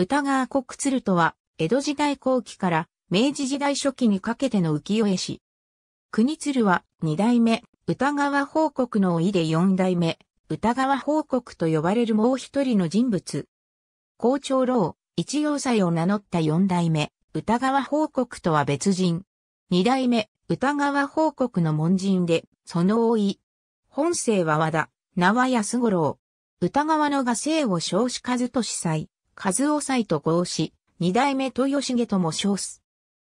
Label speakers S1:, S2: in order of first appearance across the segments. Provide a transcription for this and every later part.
S1: 歌川国鶴とは、江戸時代後期から明治時代初期に
S2: かけての浮世絵師。国鶴は二代目、歌川報国の老いで四代目、歌川報国と呼ばれるもう一人の人物。校長老、一要塞を名乗った四代目、歌川報国とは別人。二代目、歌川報国の門人で、その老い。本姓は和田、名は安五郎。歌川の画生を少子数と司祭。和夫斎と合し、二代目豊重とも称す。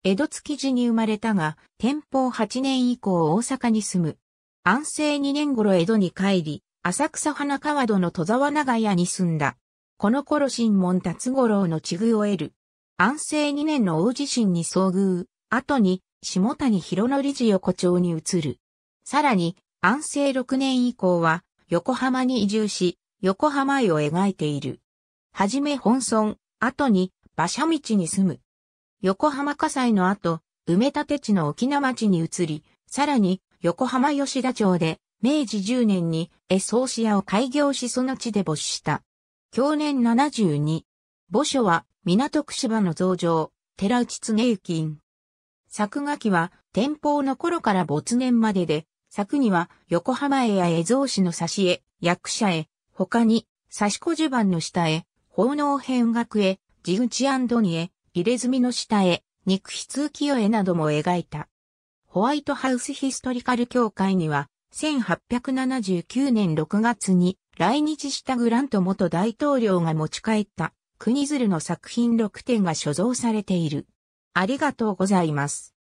S2: 江戸築地に生まれたが、天保八年以降大阪に住む。安政二年頃江戸に帰り、浅草花川戸の戸沢長屋に住んだ。この頃新門達五郎の地遇を得る。安政二年の大地震に遭遇、後に下谷博則寺横丁に移る。さらに、安政六年以降は横浜に移住し、横浜絵を描いている。はじめ本村、後に馬車道に住む。横浜火災の後、埋め立て地の沖縄町に移り、さらに横浜吉田町で明治10年に絵ソー屋を開業しその地で没した。去年72。墓所は港区芝の増上、寺内常行院。作画期は天保の頃から没年までで、作には横浜絵や絵像紙の挿絵、役者絵、他に刺し子襦袢の下絵、奉納編学へ、地口にへ、入れ墨の下へ、肉筆浮世絵なども描いた。ホワイトハウスヒストリカル協会には、1879年6月に来日したグラント元大統領が持ち帰った
S1: 国鶴の作品6点が所蔵されている。ありがとうございます。